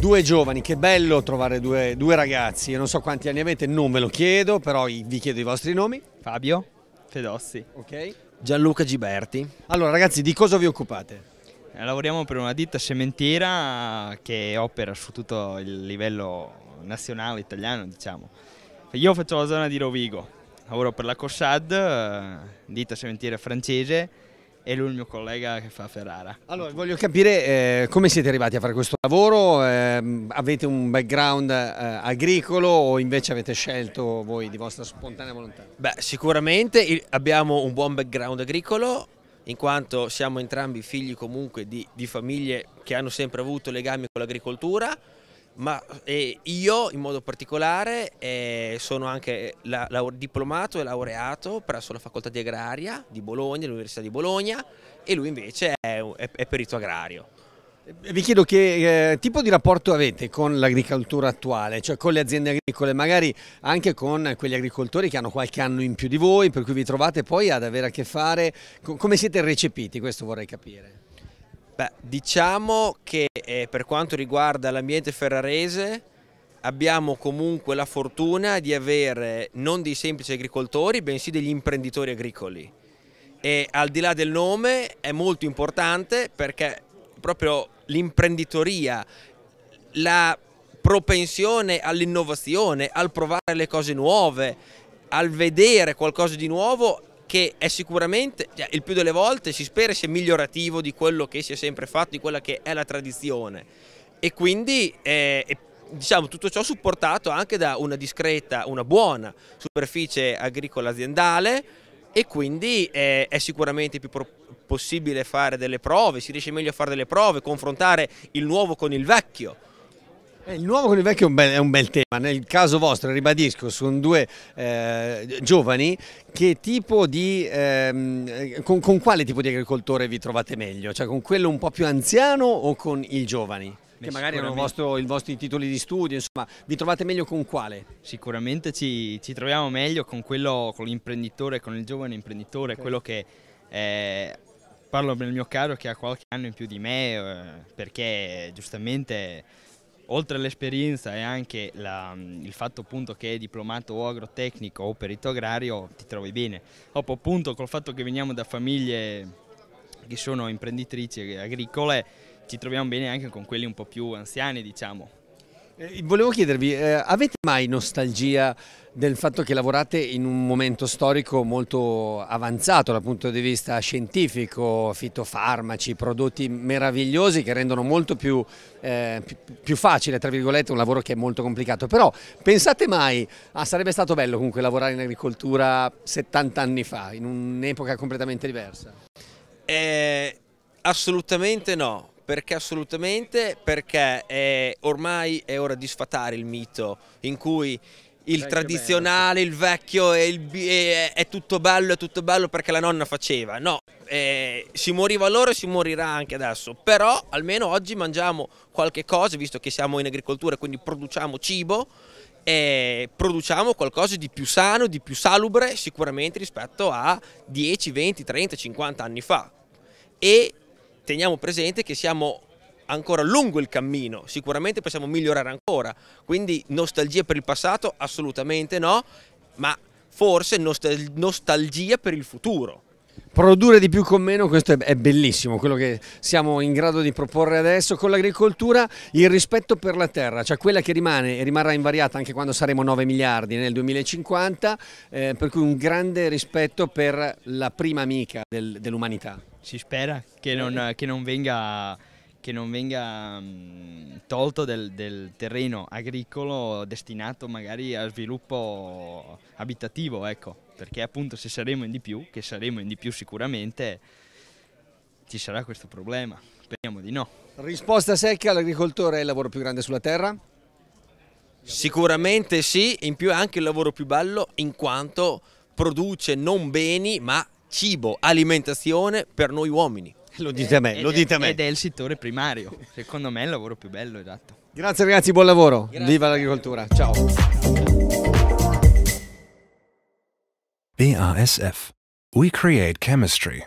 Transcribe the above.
Due giovani, che bello trovare due, due ragazzi, io non so quanti anni avete, non ve lo chiedo, però vi chiedo i vostri nomi. Fabio Fedossi. Ok. Gianluca Giberti. Allora ragazzi, di cosa vi occupate? Eh, lavoriamo per una ditta cementiera che opera su tutto il livello nazionale italiano, diciamo. Io faccio la zona di Rovigo, lavoro per la Cossad, eh, ditta cementiera francese e lui il mio collega che fa Ferrara. Allora, voglio capire eh, come siete arrivati a fare questo lavoro, eh, avete un background eh, agricolo o invece avete scelto voi di vostra spontanea volontà? Beh, sicuramente abbiamo un buon background agricolo, in quanto siamo entrambi figli comunque di, di famiglie che hanno sempre avuto legami con l'agricoltura, ma eh, io in modo particolare eh, sono anche la, la, diplomato e laureato presso la facoltà di agraria di Bologna, l'Università di Bologna e lui invece è, è, è perito agrario. Vi chiedo che eh, tipo di rapporto avete con l'agricoltura attuale, cioè con le aziende agricole, magari anche con quegli agricoltori che hanno qualche anno in più di voi, per cui vi trovate poi ad avere a che fare, come siete recepiti, questo vorrei capire. Beh, diciamo che eh, per quanto riguarda l'ambiente ferrarese abbiamo comunque la fortuna di avere non dei semplici agricoltori, bensì degli imprenditori agricoli. E al di là del nome è molto importante perché proprio l'imprenditoria, la propensione all'innovazione, al provare le cose nuove, al vedere qualcosa di nuovo che è sicuramente, cioè, il più delle volte si spera sia migliorativo di quello che si è sempre fatto, di quella che è la tradizione e quindi eh, diciamo, tutto ciò supportato anche da una discreta, una buona superficie agricola aziendale e quindi eh, è sicuramente più possibile fare delle prove, si riesce meglio a fare delle prove, confrontare il nuovo con il vecchio eh, il nuovo con il vecchio è un, bel, è un bel, tema, nel caso vostro ribadisco sono due eh, giovani, di, ehm, eh, con, con, quale tipo di agricoltore vi trovate meglio? Cioè con quello un po' più anziano o con i giovani? che magari hanno vostro, i vostri titoli di studio, insomma, vi trovate meglio con quale? Sicuramente ci, ci troviamo meglio con quello, con l'imprenditore, con il giovane imprenditore, okay. quello che... Eh, parlo nel mio caso che ha qualche anno in più di me, eh, perché giustamente oltre all'esperienza e anche la, mm, il fatto appunto che è diplomato o agrotecnico o perito agrario ti trovi bene. Dopo appunto col fatto che veniamo da famiglie che sono imprenditrici agricole ci troviamo bene anche con quelli un po' più anziani diciamo eh, volevo chiedervi, eh, avete mai nostalgia del fatto che lavorate in un momento storico molto avanzato dal punto di vista scientifico, fitofarmaci, prodotti meravigliosi che rendono molto più, eh, più facile, tra virgolette, un lavoro che è molto complicato. Però pensate mai, ah, sarebbe stato bello comunque lavorare in agricoltura 70 anni fa, in un'epoca completamente diversa? Eh, assolutamente no, perché assolutamente, perché è, ormai è ora di sfatare il mito in cui il tradizionale, il vecchio, è, il, è, è, tutto bello, è tutto bello perché la nonna faceva. No, eh, si moriva allora e si morirà anche adesso. Però almeno oggi mangiamo qualche cosa, visto che siamo in agricoltura, quindi produciamo cibo e produciamo qualcosa di più sano, di più salubre sicuramente rispetto a 10, 20, 30, 50 anni fa. E teniamo presente che siamo ancora lungo il cammino, sicuramente possiamo migliorare ancora, quindi nostalgia per il passato assolutamente no, ma forse nostal nostalgia per il futuro. Produrre di più con meno, questo è bellissimo, quello che siamo in grado di proporre adesso con l'agricoltura, il rispetto per la terra, cioè quella che rimane e rimarrà invariata anche quando saremo 9 miliardi nel 2050, eh, per cui un grande rispetto per la prima amica del, dell'umanità. Si spera che non, che non venga che non venga mm, tolto del, del, terreno agricolo destinato magari a sviluppo abitativo. Ecco perché appunto se saremo in di più, che saremo in di più sicuramente, ci sarà questo problema. Speriamo di no. Risposta secca, l'agricoltore è il lavoro più grande sulla terra? Sicuramente sì, in più è anche il lavoro più bello in quanto produce non beni ma cibo, alimentazione per noi uomini. Lo eh, dite a me, lo dite a me. Ed è il settore primario, secondo me è il lavoro più bello, esatto. Grazie ragazzi, buon lavoro, Grazie. viva l'agricoltura, ciao. BASF. We create chemistry.